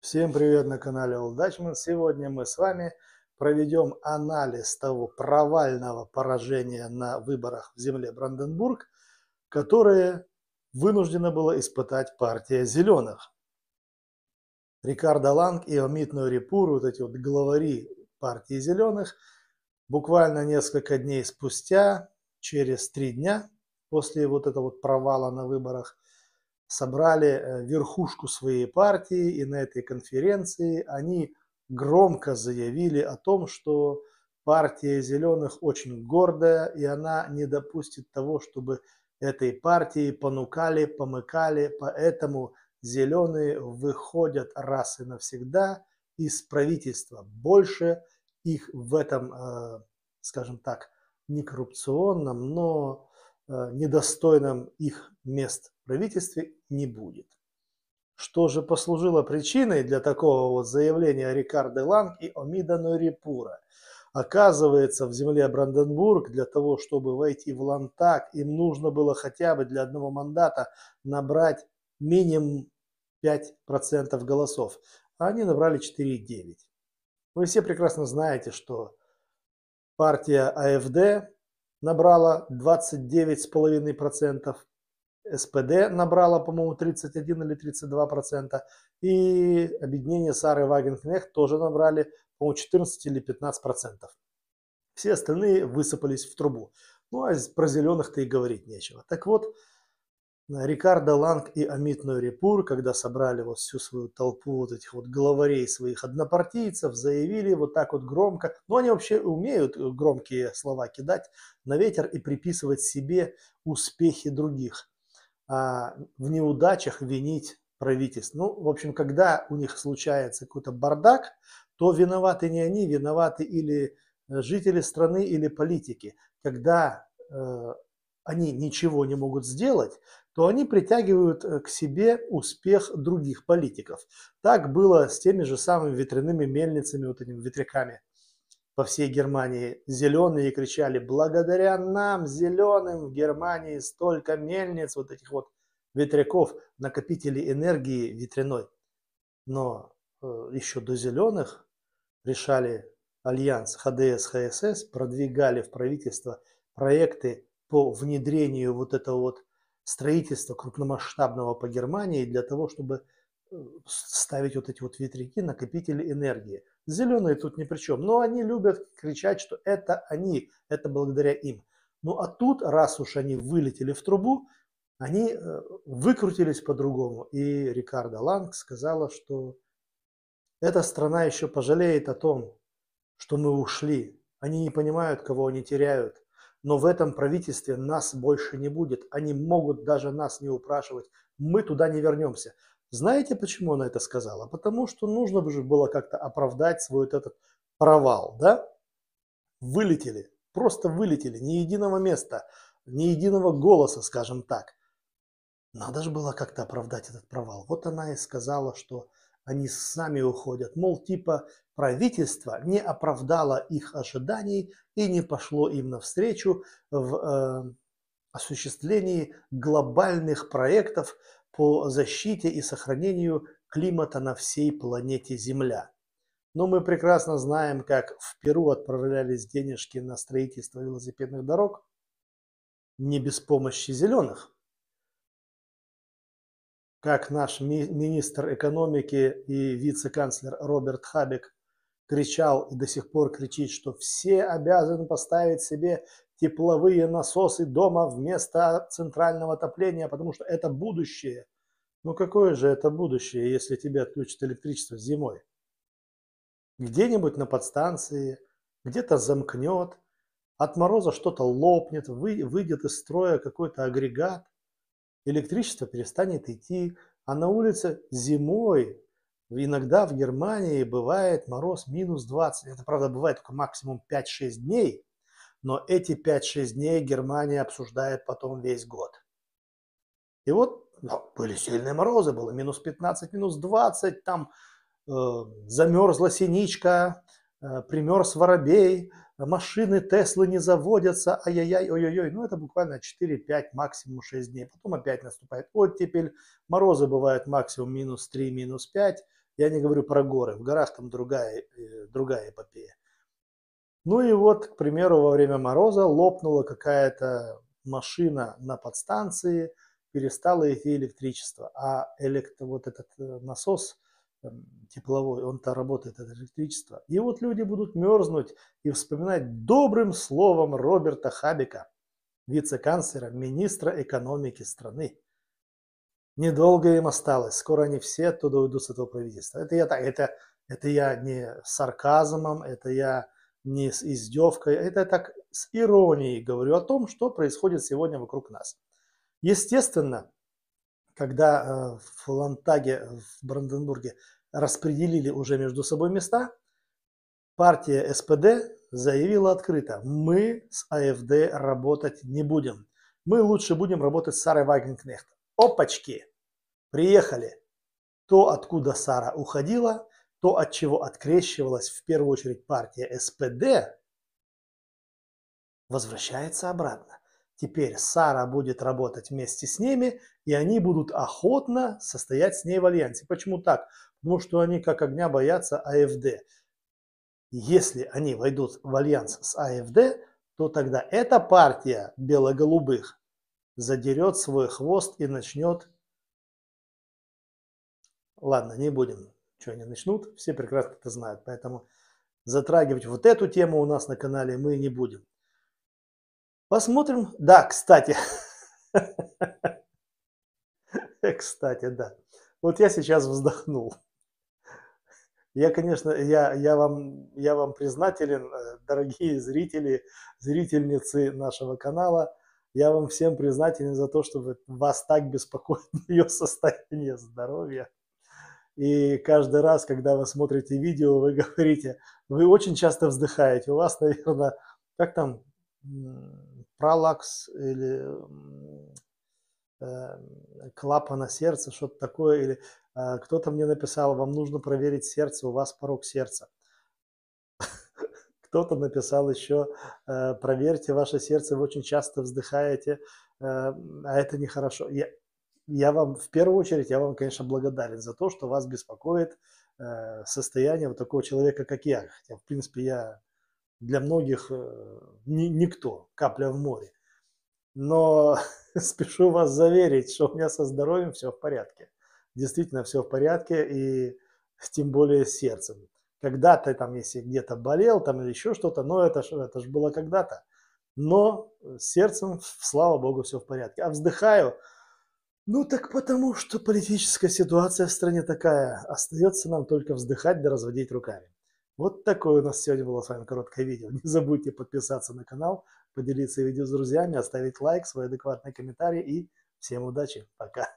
Всем привет на канале Удачман. Сегодня мы с вами проведем анализ того провального поражения на выборах в земле Бранденбург, которое вынуждена была испытать партия зеленых. Рикардо Ланг и Омит репуру, вот эти вот главари партии зеленых, буквально несколько дней спустя, через три дня после вот этого вот провала на выборах, собрали э, верхушку своей партии, и на этой конференции они громко заявили о том, что партия зеленых очень гордая, и она не допустит того, чтобы этой партии понукали, помыкали, поэтому зеленые выходят раз и навсегда из правительства. Больше – их в этом, э, скажем так, некоррупционном, но э, недостойном их мест правительстве не будет. Что же послужило причиной для такого вот заявления Рикардо Ланг и Омида Норипура? Оказывается, в земле Бранденбург для того, чтобы войти в Лантак, им нужно было хотя бы для одного мандата набрать минимум 5% голосов, а они набрали 4,9%. Вы все прекрасно знаете, что партия АФД набрала 29,5%, СПД набрала, по-моему, 31 или 32%, и объединение Сары Вагенкнехт тоже набрали, по-моему, 14 или 15%. Все остальные высыпались в трубу. Ну, а про зеленых-то и говорить нечего. Так вот, Рикардо Ланг и Амит Нойрипур, когда собрали вот всю свою толпу вот этих вот главарей своих однопартийцев, заявили вот так вот громко, но ну, они вообще умеют э, громкие слова кидать на ветер и приписывать себе успехи других, а в неудачах винить правительство. Ну, в общем, когда у них случается какой-то бардак, то виноваты не они, виноваты или э, жители страны, или политики. Когда э, они ничего не могут сделать, то они притягивают э, к себе успех других политиков. Так было с теми же самыми ветряными мельницами, вот этими ветряками по всей Германии. Зеленые кричали, благодаря нам, зеленым, в Германии столько мельниц, вот этих вот ветряков, накопителей энергии ветряной. Но э, еще до зеленых решали альянс ХДС-ХСС, продвигали в правительство проекты по внедрению вот этого вот строительства крупномасштабного по Германии для того, чтобы э, ставить вот эти вот ветряки, накопители энергии. Зеленые тут ни при чем, но они любят кричать, что это они, это благодаря им. Ну а тут, раз уж они вылетели в трубу, они э, выкрутились по-другому. И Рикардо Ланг сказала, что эта страна еще пожалеет о том, что мы ушли. Они не понимают, кого они теряют но в этом правительстве нас больше не будет. Они могут даже нас не упрашивать. Мы туда не вернемся. Знаете, почему она это сказала? Потому что нужно же было как-то оправдать свой вот этот провал, да? Вылетели, просто вылетели, ни единого места, ни единого голоса, скажем так. Надо же было как-то оправдать этот провал. Вот она и сказала, что они сами уходят. Мол, типа правительство не оправдало их ожиданий и не пошло им навстречу в э, осуществлении глобальных проектов по защите и сохранению климата на всей планете Земля. Но мы прекрасно знаем, как в Перу отправлялись денежки на строительство велосипедных дорог не без помощи зеленых – как наш ми- министр экономики и вице-канцлер Роберт Хабек кричал и до сих пор кричит, что все обязаны поставить себе тепловые насосы дома вместо центрального отопления, потому что это будущее. Ну какое же это будущее, если тебе отключат электричество зимой? Где-нибудь на подстанции, где-то замкнет, от мороза что-то лопнет, вы, выйдет из строя какой-то агрегат электричество перестанет идти, а на улице зимой, иногда в Германии бывает мороз минус 20. Это, правда, бывает только максимум 5-6 дней, но эти 5-6 дней Германия обсуждает потом весь год. И вот ну, были сильные морозы, было минус 15, минус 20, там э, замерзла синичка, э, примерз воробей – машины Теслы не заводятся, ай-яй-яй, ой-ой-ой. Ну, это буквально 4-5, максимум 6 дней. Потом опять наступает оттепель, морозы бывают максимум минус 3, минус 5. Я не говорю про горы, в горах там другая, э, другая эпопея. Ну и вот, к примеру, во время мороза лопнула какая-то машина на подстанции, перестало идти электричество, а электро, вот этот э, насос тепловой, он-то работает от электричества. И вот люди будут мерзнуть и вспоминать добрым словом Роберта Хабика, вице-канцлера, министра экономики страны. Недолго им осталось, скоро они все оттуда уйдут с этого правительства. Это я, так, это, это я не с сарказмом, это я не с издевкой, это так с иронией говорю о том, что происходит сегодня вокруг нас. Естественно, когда э, в Лантаге, э, в Бранденбурге распределили уже между собой места, партия СПД заявила открыто, мы с АФД работать не будем. Мы лучше будем работать с Сарой Вагенкнехт. Опачки! Приехали! То, откуда Сара уходила, то, от чего открещивалась в первую очередь партия СПД, возвращается обратно. Теперь Сара будет работать вместе с ними, и они будут охотно состоять с ней в альянсе. Почему так? Потому что они как огня боятся АФД. Если они войдут в альянс с АФД, то тогда эта партия бело-голубых задерет свой хвост и начнет... Ладно, не будем. Что они начнут? Все прекрасно это знают. Поэтому затрагивать вот эту тему у нас на канале мы не будем. Посмотрим. Да, кстати. Кстати, да. Вот я сейчас вздохнул. Я, конечно, я, я, вам, я вам признателен, э, дорогие зрители, зрительницы нашего канала. Я вам всем признателен за то, что вас так беспокоит мое состояние здоровья. И каждый раз, когда вы смотрите видео, вы говорите, вы очень часто вздыхаете. У вас, наверное, как там, пролакс или эм, э, клапана сердца, что-то такое, или э, кто-то мне написал, вам нужно проверить сердце, у вас порог сердца. Кто-то написал еще, э, проверьте ваше сердце, вы очень часто вздыхаете, а это нехорошо. Я, я вам, в первую очередь, я вам, конечно, благодарен за то, что вас беспокоит состояние вот такого человека, как я. Хотя, в принципе, я для многих э, ни, никто, капля в море. Но спешу вас заверить, что у меня со здоровьем все в порядке. Действительно все в порядке и тем более с сердцем. Когда-то там, если где-то болел там или еще что-то, но это же это ж было когда-то. Но с сердцем, слава богу, все в порядке. А вздыхаю, ну так потому, что политическая ситуация в стране такая. Остается нам только вздыхать да разводить руками. Вот такое у нас сегодня было с вами короткое видео. Не забудьте подписаться на канал, поделиться видео с друзьями, оставить лайк, свой адекватный комментарий и всем удачи. Пока.